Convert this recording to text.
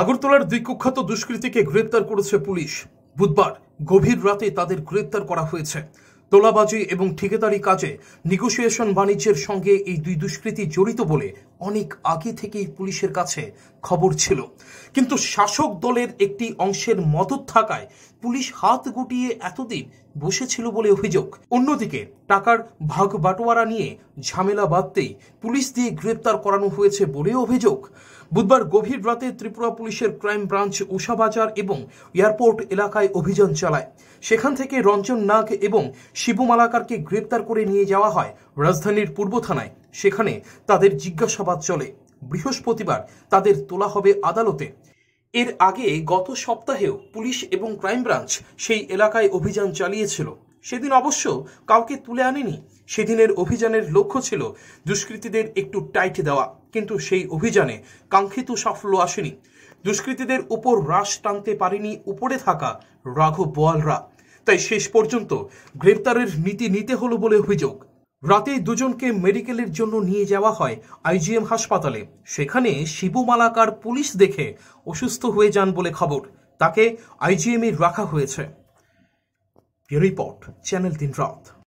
আগরতলার দুই কুখ্যাত দুষ্কৃতীকে গ্রেপ্তার করেছে পুলিশ বুধবার গভীর রাতে তাদের গ্রেপ্তার করা হয়েছে তোলাবাজি এবং ঠিকাদারি কাজে নিগোসিয়েশন বাণিজ্যের সঙ্গে এই দুই দুষ্কৃতী জড়িত বলে অনেক আগে থেকেই পুলিশের কাছে খবর ছিল কিন্তু শাসক দলের একটি অংশের মদত থাকায় পুলিশ হাত গুটিয়ে এতদিন বসেছিল বলে অভিযোগ অন্যদিকে টাকার ভাগ বাটোয়ারা নিয়ে ঝামেলা বাঁধতেই পুলিশ দিয়ে গ্রেপ্তার করানো হয়েছে বলে অভিযোগ বুধবার গভীর রাতে ত্রিপুরা পুলিশের ক্রাইম ব্রাঞ্চ উষাবাজার এবং এয়ারপোর্ট এলাকায় অভিযান চালায় সেখান থেকে রঞ্জন নাগ এবং শিবু মালাকারকে গ্রেপ্তার করে নিয়ে যাওয়া হয় রাজধানীর পূর্ব থানায় সেখানে তাদের জিজ্ঞাসাবাদ চলে বৃহস্পতিবার তাদের তোলা হবে আদালতে এর আগে গত সপ্তাহেও পুলিশ এবং ক্রাইম ব্রাঞ্চ সেই এলাকায় অভিযান চালিয়েছিল সেদিন অবশ্য কাউকে তুলে আনেনি সেদিনের অভিযানের লক্ষ্য ছিল দুষ্কৃতীদের একটু টাইট দেওয়া কিন্তু সেই অভিযানে কাঙ্ক্ষিত সাফল্য আসেনি দুষ্কৃতীদের উপর হ্রাস টানতে পারেনি উপরে থাকা রাঘব বোয়ালরা তাই শেষ পর্যন্ত গ্রেপ্তারের নীতি নিতে হলো বলে অভিযোগ রাতেই দুজনকে মেডিকেলের জন্য নিয়ে যাওয়া হয় আইজিএম হাসপাতালে সেখানে শিবুমালাকার পুলিশ দেখে অসুস্থ হয়ে যান বলে খবর তাকে আইজিএমে রাখা হয়েছে রিপোর্ট চ্যানেল তিন রাত